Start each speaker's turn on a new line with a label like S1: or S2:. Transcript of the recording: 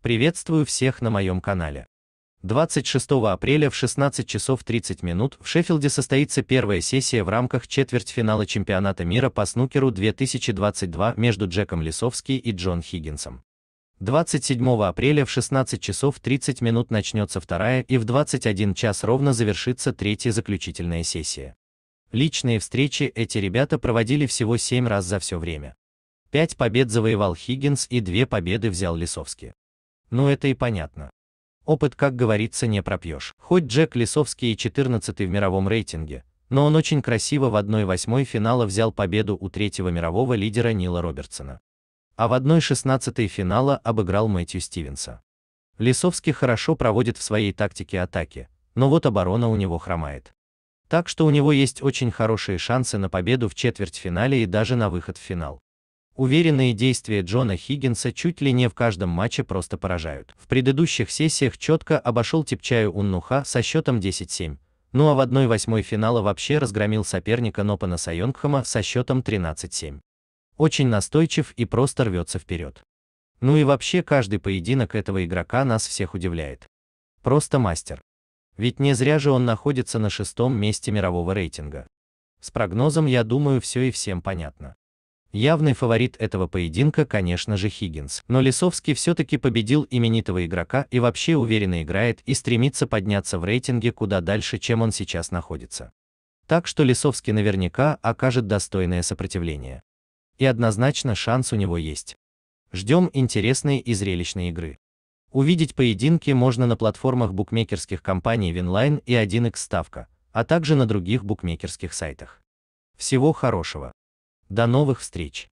S1: Приветствую всех на моем канале. 26 апреля в 16 часов 30 минут в Шеффилде состоится первая сессия в рамках четвертьфинала чемпионата мира по снукеру 2022 между Джеком Лисовски и Джон Хиггинсом. 27 апреля в 16 часов 30 минут начнется вторая и в 21 час ровно завершится третья заключительная сессия. Личные встречи эти ребята проводили всего 7 раз за все время. 5 побед завоевал Хиггинс и 2 победы взял Лисовский. Ну это и понятно. Опыт, как говорится, не пропьешь. Хоть Джек Лисовский и 14 в мировом рейтинге, но он очень красиво в 1-8 финала взял победу у третьего мирового лидера Нила Робертсона. А в 1-16 финала обыграл Мэтью Стивенса. Лисовский хорошо проводит в своей тактике атаки, но вот оборона у него хромает. Так что у него есть очень хорошие шансы на победу в четвертьфинале и даже на выход в финал. Уверенные действия Джона Хиггинса чуть ли не в каждом матче просто поражают. В предыдущих сессиях четко обошел Типчаю Уннуха со счетом 10-7, ну а в 1-8 финала вообще разгромил соперника Нопана Сайонгхама со счетом 13-7. Очень настойчив и просто рвется вперед. Ну и вообще каждый поединок этого игрока нас всех удивляет. Просто мастер. Ведь не зря же он находится на шестом месте мирового рейтинга. С прогнозом, я думаю, все и всем понятно. Явный фаворит этого поединка, конечно же, Хиггинс. Но Лисовский все-таки победил именитого игрока и вообще уверенно играет и стремится подняться в рейтинге куда дальше, чем он сейчас находится. Так что Лисовский наверняка окажет достойное сопротивление. И однозначно шанс у него есть. Ждем интересной и зрелищной игры. Увидеть поединки можно на платформах букмекерских компаний Винлайн и 1x Ставка, а также на других букмекерских сайтах. Всего хорошего! До новых встреч!